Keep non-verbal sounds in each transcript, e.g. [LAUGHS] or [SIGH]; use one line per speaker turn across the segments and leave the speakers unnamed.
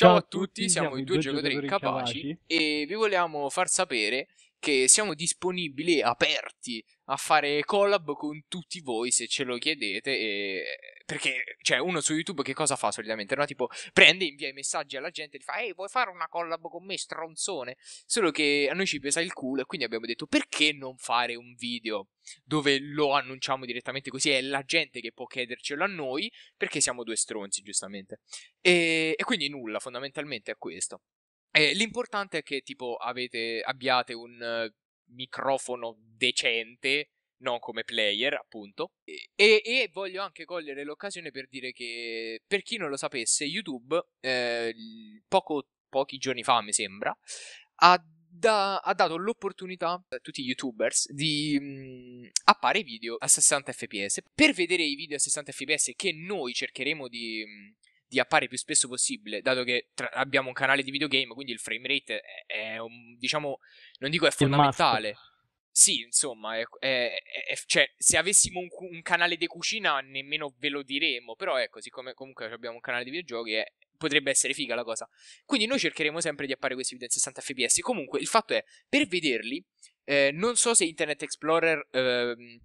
Ciao a tutti, siamo i due giocatori incapaci e vi vogliamo far sapere che siamo disponibili e aperti a fare collab con tutti voi se ce lo chiedete e... perché cioè uno su YouTube che cosa fa solitamente? No, tipo prende, invia i messaggi alla gente e fa "Ehi, vuoi fare una collab con me, stronzone?". Solo che a noi ci pesa il culo e quindi abbiamo detto "Perché non fare un video dove lo annunciamo direttamente così è la gente che può chiedercelo a noi perché siamo due stronzi, giustamente". E, e quindi nulla, fondamentalmente è questo. Eh, l'importante è che tipo avete, abbiate un eh, microfono decente, non come player appunto. E, e, voglio anche cogliere l'occasione per dire che per chi non lo sapesse, YouTube eh, poco, pochi giorni fa mi sembra ha, da, ha, dato l'opportunità a tutti gli youtubers di mh, mm, appare video a 60 fps. Per vedere i video a 60 fps che noi cercheremo di... Mh, mm, di appare più spesso possibile, dato che tra- abbiamo un canale di videogame, quindi il frame rate è, è un, diciamo, non dico è fondamentale. Sì, insomma, è, è, cioè, se avessimo un, un, canale di cucina nemmeno ve lo diremmo, però ecco, siccome comunque abbiamo un canale di videogiochi potrebbe essere figa la cosa. Quindi noi cercheremo sempre di appare questi video in 60 fps. Comunque, il fatto è, per vederli, eh, non so se Internet Explorer... Ehm,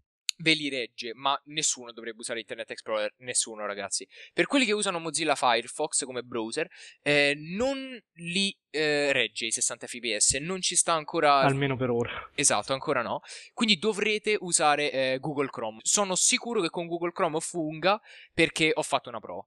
ve li regge, ma nessuno dovrebbe usare Internet Explorer, nessuno ragazzi. Per quelli che usano Mozilla Firefox come browser, eh, non li eh, regge i 60 fps, non ci sta ancora... Almeno per ora. Esatto, ancora no. Quindi dovrete usare eh, Google Chrome. Sono sicuro che con Google Chrome funga perché ho fatto una prova.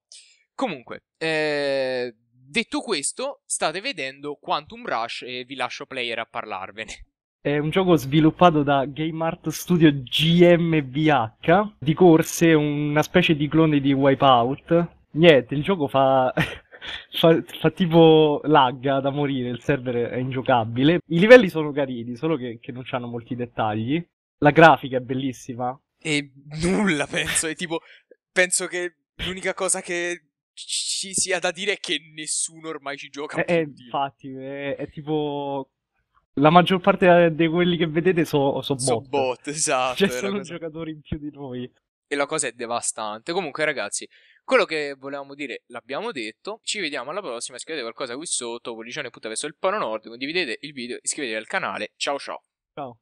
Comunque, eh, detto questo, state vedendo Quantum Rush e vi lascio player a parlarvene. È
un gioco sviluppato da Game Art Studio GMBH, di corse, una specie di clone di Wipeout. Niente, il gioco fa... [LAUGHS] fa, fa tipo lagga da morire, il server è ingiocabile. I livelli sono carini, solo che, che non hanno molti dettagli. La grafica è bellissima. E nulla,
penso. È tipo, penso che l'unica cosa che ci sia da dire è che nessuno ormai ci gioca. Eh, eh
infatti, è, è tipo la maggior parte eh, di quelli che vedete sono so bot. Sono
bot, esatto. Cioè sono cosa... giocatori in più di noi. E la cosa è devastante. Comunque ragazzi, quello che volevamo dire l'abbiamo detto. Ci vediamo alla prossima. Scrivete qualcosa qui sotto, verso il pano nord, condividete il video, iscrivetevi al canale. Ciao ciao.
Ciao.